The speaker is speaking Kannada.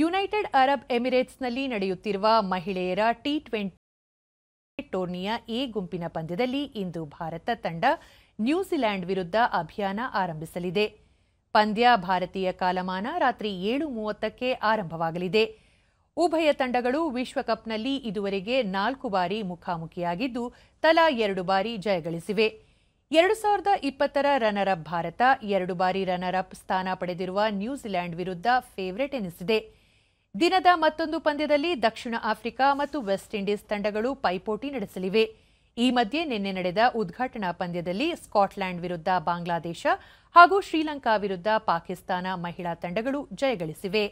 ಯುನೈಟೆಡ್ ಅರಬ್ ಎಮಿರೇಟ್ಸ್ನಲ್ಲಿ ನಡೆಯುತ್ತಿರುವ ಮಹಿಳೆಯರ ಟಿ ಟ್ವೆಂಟಿ ಟೂರ್ನಿಯ ಎ ಗುಂಪಿನ ಪಂದ್ಯದಲ್ಲಿ ಇಂದು ಭಾರತ ತಂಡ ನ್ಯೂಜಿಲೆಂಡ್ ವಿರುದ್ಧ ಅಭಿಯಾನ ಆರಂಭಿಸಲಿದೆ ಪಂದ್ಯ ಭಾರತೀಯ ಕಾಲಮಾನ ರಾತ್ರಿ ಏಳು ಮೂವತ್ತಕ್ಕೆ ಆರಂಭವಾಗಲಿದೆ ಉಭಯ ತಂಡಗಳು ವಿಶ್ವಕಪ್ನಲ್ಲಿ ಇದುವರೆಗೆ ನಾಲ್ಕು ಬಾರಿ ಮುಖಾಮುಖಿಯಾಗಿದ್ದು ತಲಾ ಎರಡು ಬಾರಿ ಜಯಗಳಿಸಿವೆ ಎರಡು ಸಾವಿರದ ಇಪ್ಪತ್ತರ ರನ್ನರ್ ಅಪ್ ಭಾರತ ಎರಡು ಬಾರಿ ರನ್ನರ್ ಅಪ್ ಸ್ಥಾನ ಪಡೆದಿರುವ ನ್ಯೂಜಿಲೆಂಡ್ ವಿರುದ್ಧ ಫೇವರೆಟ್ ಎನಿಸಿದೆ ದಿನದ ಮತ್ತೊಂದು ಪಂದ್ಯದಲ್ಲಿ ದಕ್ಷಿಣ ಆಫ್ರಿಕಾ ಮತ್ತು ವೆಸ್ಟ್ ಇಂಡೀಸ್ ತಂಡಗಳು ಪೈಪೋಟಿ ನಡೆಸಲಿವೆ ಈ ಮಧ್ಯೆ ನಿನ್ನೆ ನಡೆದ ಉದ್ಘಾಟನಾ ಪಂದ್ಯದಲ್ಲಿ ಸ್ಕಾಟ್ಲ್ಯಾಂಡ್ ವಿರುದ್ಧ ಬಾಂಗ್ಲಾದೇಶ ಹಾಗೂ ಶ್ರೀಲಂಕಾ ವಿರುದ್ಧ ಪಾಕಿಸ್ತಾನ ಮಹಿಳಾ ತಂಡಗಳು ಜಯಗಳಿಸಿವೆ